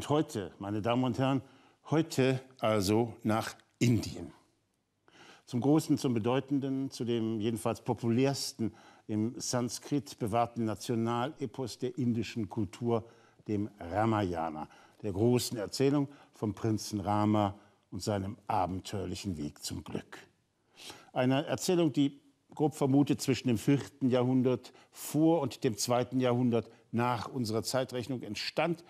Und heute, meine Damen und Herren, heute also nach Indien. Zum Großen, zum Bedeutenden, zu dem jedenfalls populärsten im Sanskrit bewahrten Nationalepos der indischen Kultur, dem Ramayana, der großen Erzählung vom Prinzen Rama und seinem abenteuerlichen Weg zum Glück. Eine Erzählung, die grob vermutet zwischen dem 4. Jahrhundert vor und dem 2. Jahrhundert nach unserer Zeitrechnung entstand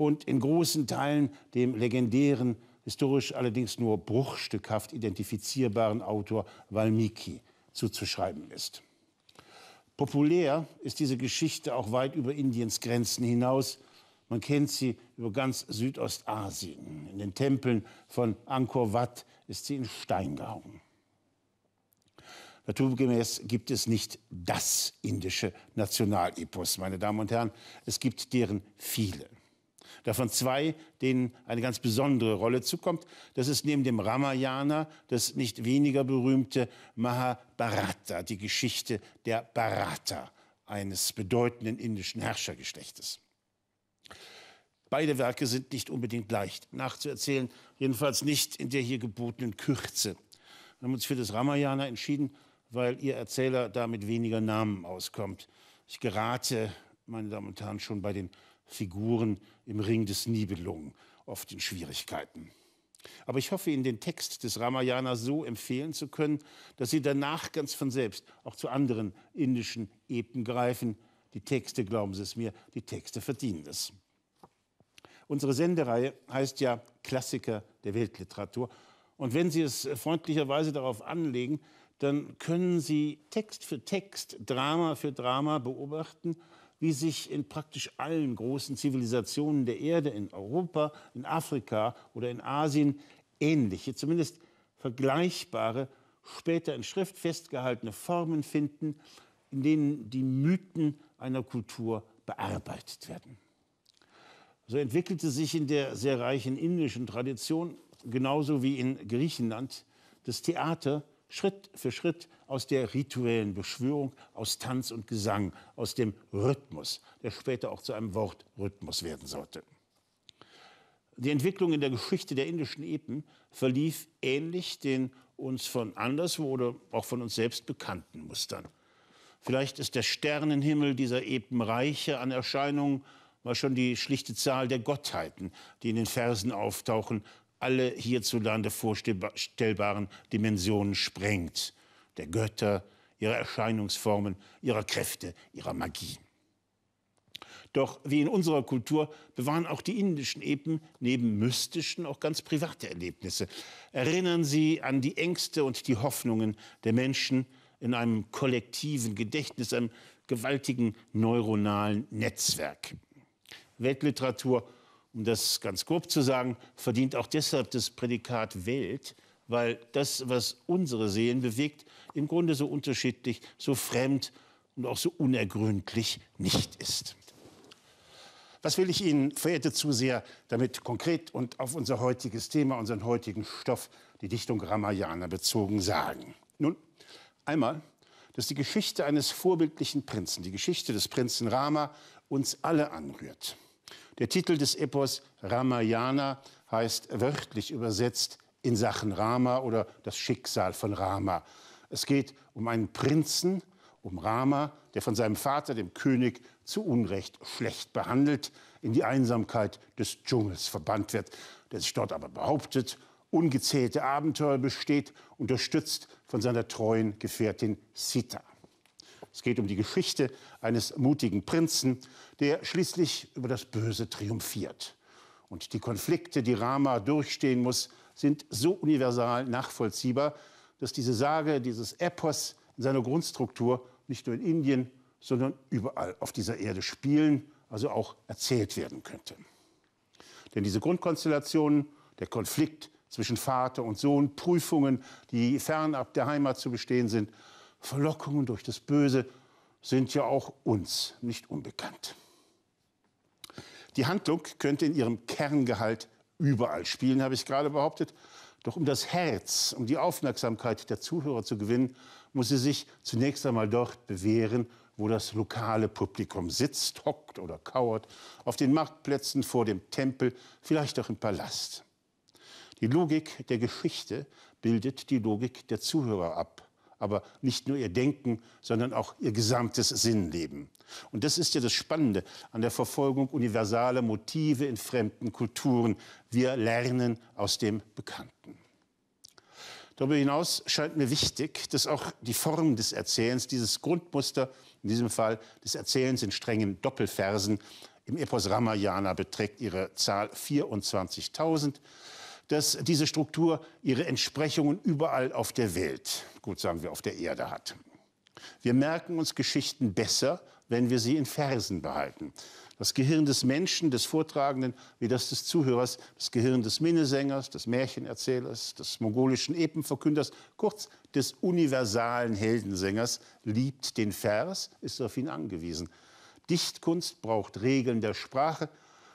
und in großen Teilen dem legendären, historisch allerdings nur bruchstückhaft identifizierbaren Autor Valmiki zuzuschreiben ist. Populär ist diese Geschichte auch weit über Indiens Grenzen hinaus. Man kennt sie über ganz Südostasien. In den Tempeln von Angkor Wat ist sie in Stein gehauen. Naturgemäß gibt es nicht das indische Nationalepos, meine Damen und Herren. Es gibt deren viele. Davon zwei, denen eine ganz besondere Rolle zukommt. Das ist neben dem Ramayana das nicht weniger berühmte Mahabharata, die Geschichte der Bharata, eines bedeutenden indischen Herrschergeschlechtes. Beide Werke sind nicht unbedingt leicht nachzuerzählen, jedenfalls nicht in der hier gebotenen Kürze. Wir haben uns für das Ramayana entschieden, weil ihr Erzähler da mit weniger Namen auskommt. Ich gerate meine Damen und Herren, schon bei den Figuren im Ring des Nibelungen oft in Schwierigkeiten. Aber ich hoffe, Ihnen den Text des Ramayana so empfehlen zu können, dass Sie danach ganz von selbst auch zu anderen indischen Epen greifen. Die Texte, glauben Sie es mir, die Texte verdienen es. Unsere Sendereihe heißt ja Klassiker der Weltliteratur. Und wenn Sie es freundlicherweise darauf anlegen, dann können Sie Text für Text, Drama für Drama beobachten, wie sich in praktisch allen großen Zivilisationen der Erde, in Europa, in Afrika oder in Asien, ähnliche, zumindest vergleichbare, später in Schrift festgehaltene Formen finden, in denen die Mythen einer Kultur bearbeitet werden. So entwickelte sich in der sehr reichen indischen Tradition, genauso wie in Griechenland, das Theater Schritt für Schritt aus der rituellen Beschwörung, aus Tanz und Gesang, aus dem Rhythmus, der später auch zu einem Wort Rhythmus werden sollte. Die Entwicklung in der Geschichte der indischen Epen verlief ähnlich den uns von anderswo oder auch von uns selbst bekannten Mustern. Vielleicht ist der Sternenhimmel dieser Epen reicher an Erscheinungen, weil schon die schlichte Zahl der Gottheiten, die in den Versen auftauchen, alle hierzulande vorstellbaren Dimensionen sprengt, der Götter, ihrer Erscheinungsformen, ihrer Kräfte, ihrer Magie. Doch wie in unserer Kultur bewahren auch die indischen Epen neben mystischen auch ganz private Erlebnisse. Erinnern sie an die Ängste und die Hoffnungen der Menschen in einem kollektiven Gedächtnis, einem gewaltigen neuronalen Netzwerk. Weltliteratur um das ganz grob zu sagen, verdient auch deshalb das Prädikat Welt, weil das, was unsere Seelen bewegt, im Grunde so unterschiedlich, so fremd und auch so unergründlich nicht ist. Was will ich Ihnen, verehrte Zuseher, damit konkret und auf unser heutiges Thema, unseren heutigen Stoff, die Dichtung Ramayana bezogen sagen? Nun, einmal, dass die Geschichte eines vorbildlichen Prinzen, die Geschichte des Prinzen Rama, uns alle anrührt. Der Titel des Epos Ramayana heißt wörtlich übersetzt in Sachen Rama oder das Schicksal von Rama. Es geht um einen Prinzen, um Rama, der von seinem Vater, dem König, zu Unrecht schlecht behandelt, in die Einsamkeit des Dschungels verbannt wird, der sich dort aber behauptet, ungezählte Abenteuer besteht, unterstützt von seiner treuen Gefährtin Sita. Es geht um die Geschichte eines mutigen Prinzen, der schließlich über das Böse triumphiert. Und die Konflikte, die Rama durchstehen muss, sind so universal nachvollziehbar, dass diese Sage, dieses Epos in seiner Grundstruktur nicht nur in Indien, sondern überall auf dieser Erde spielen, also auch erzählt werden könnte. Denn diese Grundkonstellationen, der Konflikt zwischen Vater und Sohn, Prüfungen, die fernab der Heimat zu bestehen sind, Verlockungen durch das Böse sind ja auch uns nicht unbekannt. Die Handlung könnte in ihrem Kerngehalt überall spielen, habe ich gerade behauptet. Doch um das Herz, um die Aufmerksamkeit der Zuhörer zu gewinnen, muss sie sich zunächst einmal dort bewähren, wo das lokale Publikum sitzt, hockt oder kauert, auf den Marktplätzen, vor dem Tempel, vielleicht auch im Palast. Die Logik der Geschichte bildet die Logik der Zuhörer ab aber nicht nur ihr Denken, sondern auch ihr gesamtes Sinnleben. Und das ist ja das Spannende an der Verfolgung universaler Motive in fremden Kulturen. Wir lernen aus dem Bekannten. Darüber hinaus scheint mir wichtig, dass auch die Form des Erzählens, dieses Grundmuster, in diesem Fall des Erzählens in strengen Doppelfersen im Epos Ramayana beträgt ihre Zahl 24.000 dass diese Struktur ihre Entsprechungen überall auf der Welt, gut sagen wir auf der Erde hat. Wir merken uns Geschichten besser, wenn wir sie in Versen behalten. Das Gehirn des Menschen, des Vortragenden, wie das des Zuhörers, das Gehirn des Minnesängers, des Märchenerzählers, des mongolischen Epenverkünders, kurz des universalen Heldensängers, liebt den Vers, ist auf ihn angewiesen. Dichtkunst braucht Regeln der Sprache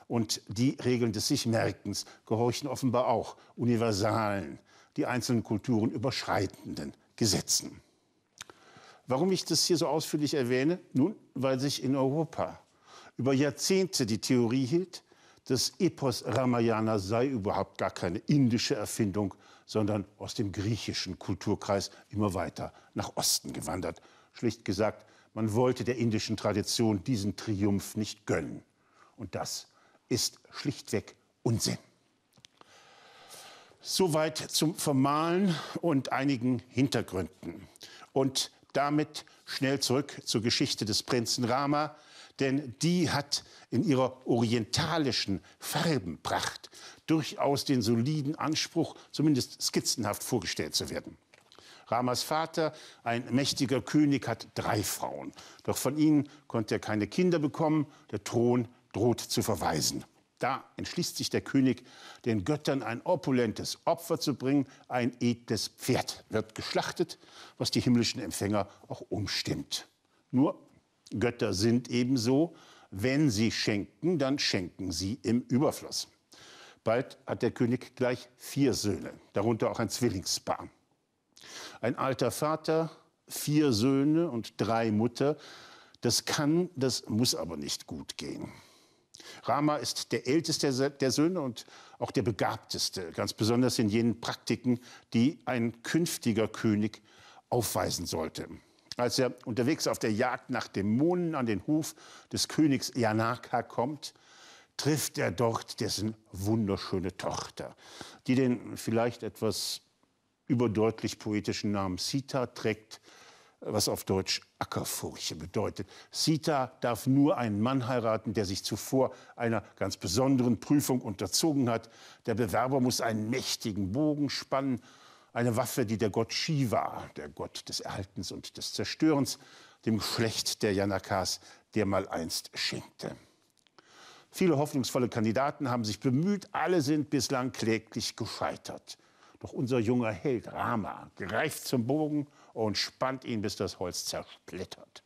und die Regeln des Sichmerkens gehorchen offenbar auch universalen, die einzelnen Kulturen überschreitenden Gesetzen. Warum ich das hier so ausführlich erwähne? Nun, weil sich in Europa über Jahrzehnte die Theorie hielt, das Epos Ramayana sei überhaupt gar keine indische Erfindung, sondern aus dem griechischen Kulturkreis immer weiter nach Osten gewandert. Schlicht gesagt, man wollte der indischen Tradition diesen Triumph nicht gönnen. Und das ist schlichtweg Unsinn. Soweit zum Formalen und einigen Hintergründen. Und damit schnell zurück zur Geschichte des Prinzen Rama, denn die hat in ihrer orientalischen Farbenpracht durchaus den soliden Anspruch, zumindest skizzenhaft vorgestellt zu werden. Ramas Vater, ein mächtiger König, hat drei Frauen. Doch von ihnen konnte er keine Kinder bekommen. Der Thron droht zu verweisen. Da entschließt sich der König, den Göttern ein opulentes Opfer zu bringen. Ein edles Pferd wird geschlachtet, was die himmlischen Empfänger auch umstimmt. Nur Götter sind ebenso. wenn sie schenken, dann schenken sie im Überfluss. Bald hat der König gleich vier Söhne, darunter auch ein Zwillingspaar. Ein alter Vater, vier Söhne und drei Mutter, das kann, das muss aber nicht gut gehen. Rama ist der älteste der Söhne und auch der begabteste, ganz besonders in jenen Praktiken, die ein künftiger König aufweisen sollte. Als er unterwegs auf der Jagd nach Dämonen an den Hof des Königs Janaka kommt, trifft er dort dessen wunderschöne Tochter, die den vielleicht etwas überdeutlich poetischen Namen Sita trägt, was auf Deutsch Ackerfurche bedeutet. Sita darf nur einen Mann heiraten, der sich zuvor einer ganz besonderen Prüfung unterzogen hat. Der Bewerber muss einen mächtigen Bogen spannen, eine Waffe, die der Gott Shiva, der Gott des Erhaltens und des Zerstörens, dem Geschlecht der Janakas, der mal einst schenkte. Viele hoffnungsvolle Kandidaten haben sich bemüht, alle sind bislang kläglich gescheitert. Doch unser junger Held Rama greift zum Bogen und spannt ihn, bis das Holz zersplittert.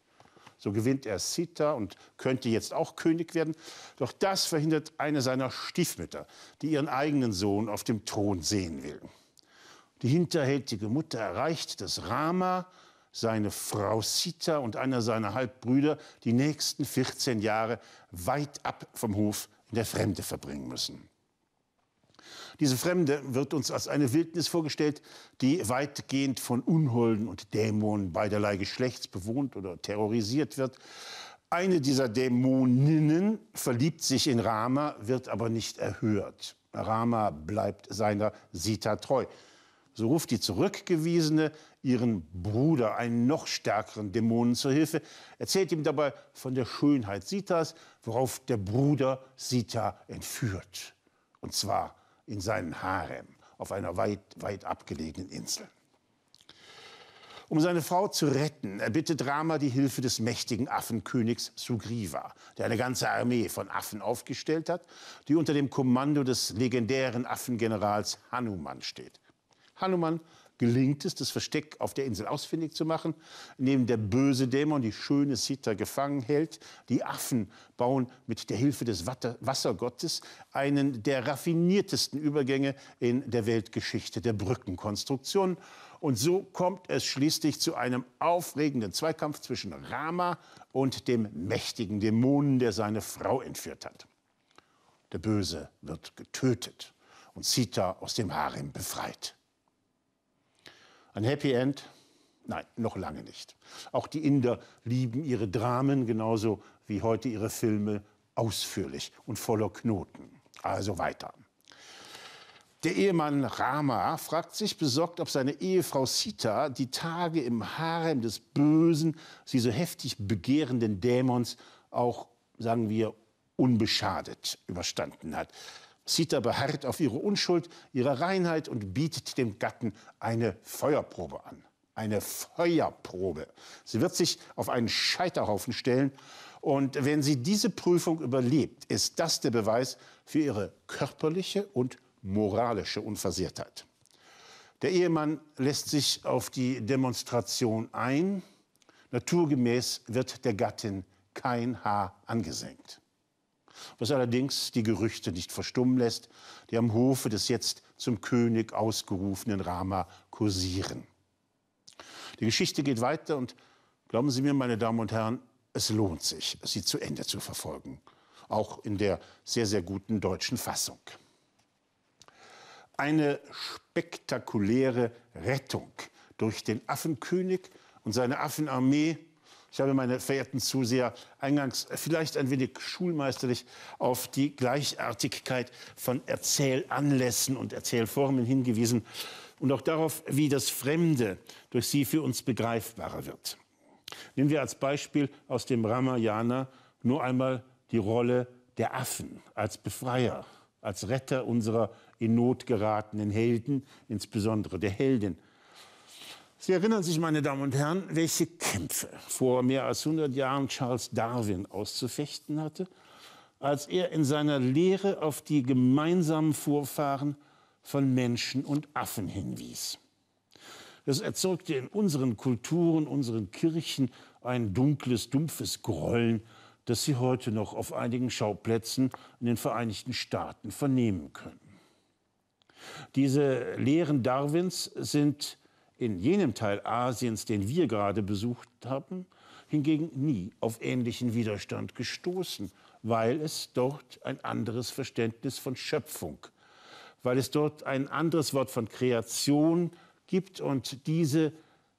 So gewinnt er Sita und könnte jetzt auch König werden. Doch das verhindert eine seiner Stiefmütter, die ihren eigenen Sohn auf dem Thron sehen will. Die hinterhältige Mutter erreicht, dass Rama, seine Frau Sita und einer seiner Halbbrüder die nächsten 14 Jahre weit ab vom Hof in der Fremde verbringen müssen. Diese Fremde wird uns als eine Wildnis vorgestellt, die weitgehend von Unholden und Dämonen beiderlei Geschlechts bewohnt oder terrorisiert wird. Eine dieser Dämoninnen verliebt sich in Rama, wird aber nicht erhört. Rama bleibt seiner Sita treu. So ruft die Zurückgewiesene ihren Bruder, einen noch stärkeren Dämonen, zur Hilfe, erzählt ihm dabei von der Schönheit Sitas, worauf der Bruder Sita entführt. Und zwar in seinen Harem auf einer weit, weit abgelegenen Insel. Um seine Frau zu retten, erbittet Rama die Hilfe des mächtigen Affenkönigs Sugriva, der eine ganze Armee von Affen aufgestellt hat, die unter dem Kommando des legendären Affengenerals Hanuman steht. Hanuman gelingt es, das Versteck auf der Insel ausfindig zu machen, indem der böse Dämon die schöne Sita gefangen hält. Die Affen bauen mit der Hilfe des Wassergottes einen der raffiniertesten Übergänge in der Weltgeschichte der Brückenkonstruktion. Und so kommt es schließlich zu einem aufregenden Zweikampf zwischen Rama und dem mächtigen Dämonen, der seine Frau entführt hat. Der Böse wird getötet und Sita aus dem Harem befreit. Ein Happy End? Nein, noch lange nicht. Auch die Inder lieben ihre Dramen genauso wie heute ihre Filme ausführlich und voller Knoten. Also weiter. Der Ehemann Rama fragt sich besorgt, ob seine Ehefrau Sita die Tage im Harem des bösen, sie so heftig begehrenden Dämons auch, sagen wir, unbeschadet überstanden hat. Sita beharrt auf ihre Unschuld, ihre Reinheit und bietet dem Gatten eine Feuerprobe an. Eine Feuerprobe. Sie wird sich auf einen Scheiterhaufen stellen. Und wenn sie diese Prüfung überlebt, ist das der Beweis für ihre körperliche und moralische Unversehrtheit. Der Ehemann lässt sich auf die Demonstration ein. Naturgemäß wird der Gattin kein Haar angesenkt was allerdings die Gerüchte nicht verstummen lässt, die am Hofe des jetzt zum König ausgerufenen Rama kursieren. Die Geschichte geht weiter und glauben Sie mir, meine Damen und Herren, es lohnt sich, sie zu Ende zu verfolgen, auch in der sehr, sehr guten deutschen Fassung. Eine spektakuläre Rettung durch den Affenkönig und seine Affenarmee ich habe meine verehrten Zuseher eingangs vielleicht ein wenig schulmeisterlich auf die Gleichartigkeit von Erzählanlässen und Erzählformen hingewiesen und auch darauf, wie das Fremde durch sie für uns begreifbarer wird. Nehmen wir als Beispiel aus dem Ramayana nur einmal die Rolle der Affen als Befreier, als Retter unserer in Not geratenen Helden, insbesondere der Heldin. Sie erinnern sich, meine Damen und Herren, welche Kämpfe vor mehr als 100 Jahren Charles Darwin auszufechten hatte, als er in seiner Lehre auf die gemeinsamen Vorfahren von Menschen und Affen hinwies. Das erzeugte in unseren Kulturen, unseren Kirchen ein dunkles, dumpfes Grollen, das Sie heute noch auf einigen Schauplätzen in den Vereinigten Staaten vernehmen können. Diese Lehren Darwins sind in jenem Teil Asiens, den wir gerade besucht haben, hingegen nie auf ähnlichen Widerstand gestoßen, weil es dort ein anderes Verständnis von Schöpfung, weil es dort ein anderes Wort von Kreation gibt und diese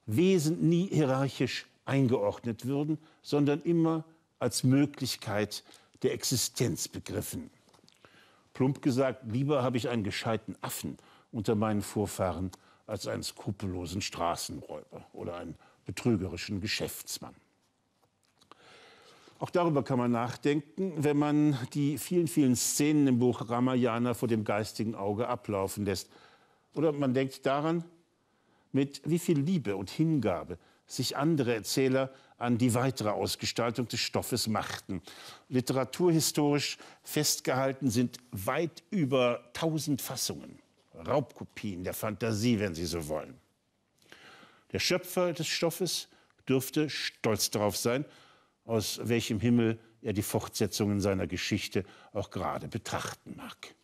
Wesen nie hierarchisch eingeordnet würden, sondern immer als Möglichkeit der Existenz begriffen. Plump gesagt, lieber habe ich einen gescheiten Affen unter meinen Vorfahren als einen skrupellosen Straßenräuber oder einen betrügerischen Geschäftsmann. Auch darüber kann man nachdenken, wenn man die vielen, vielen Szenen im Buch Ramayana vor dem geistigen Auge ablaufen lässt. Oder man denkt daran, mit wie viel Liebe und Hingabe sich andere Erzähler an die weitere Ausgestaltung des Stoffes machten. Literaturhistorisch festgehalten sind weit über 1000 Fassungen. Raubkopien der Fantasie, wenn Sie so wollen. Der Schöpfer des Stoffes dürfte stolz darauf sein, aus welchem Himmel er die Fortsetzungen seiner Geschichte auch gerade betrachten mag.